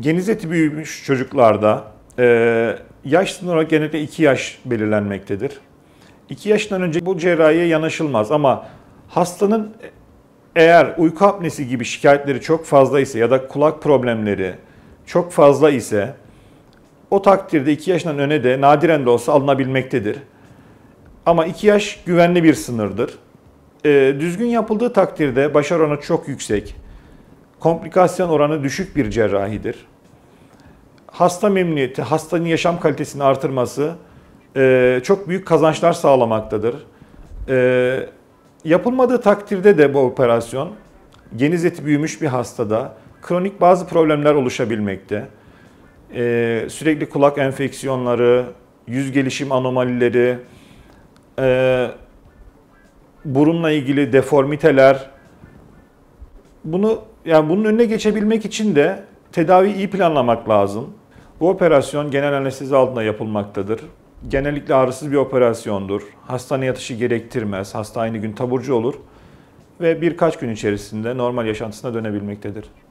Geniz eti büyümüş çocuklarda e, yaş sınırı olarak genellikle 2 yaş belirlenmektedir. 2 yaştan önce bu cerrahiye yanaşılmaz ama hastanın e, eğer uyku apnesi gibi şikayetleri çok fazla ise ya da kulak problemleri çok fazla ise o takdirde 2 yaştan öne de nadiren de olsa alınabilmektedir. Ama 2 yaş güvenli bir sınırdır. E, düzgün yapıldığı takdirde başarı oranı çok yüksek. Komplikasyon oranı düşük bir cerrahidir. Hasta memnuniyeti, hastanın yaşam kalitesini artırması e, çok büyük kazançlar sağlamaktadır. E, yapılmadığı takdirde de bu operasyon geniz eti büyümüş bir hastada kronik bazı problemler oluşabilmekte. E, sürekli kulak enfeksiyonları, yüz gelişim anomalileri, e, burunla ilgili deformiteler bunu yani bunun önüne geçebilmek için de tedavi iyi planlamak lazım. Bu operasyon genel anestezi altında yapılmaktadır. Genellikle ağrısız bir operasyondur. Hastane yatışı gerektirmez. Hasta aynı gün taburcu olur ve birkaç gün içerisinde normal yaşantısına dönebilmektedir.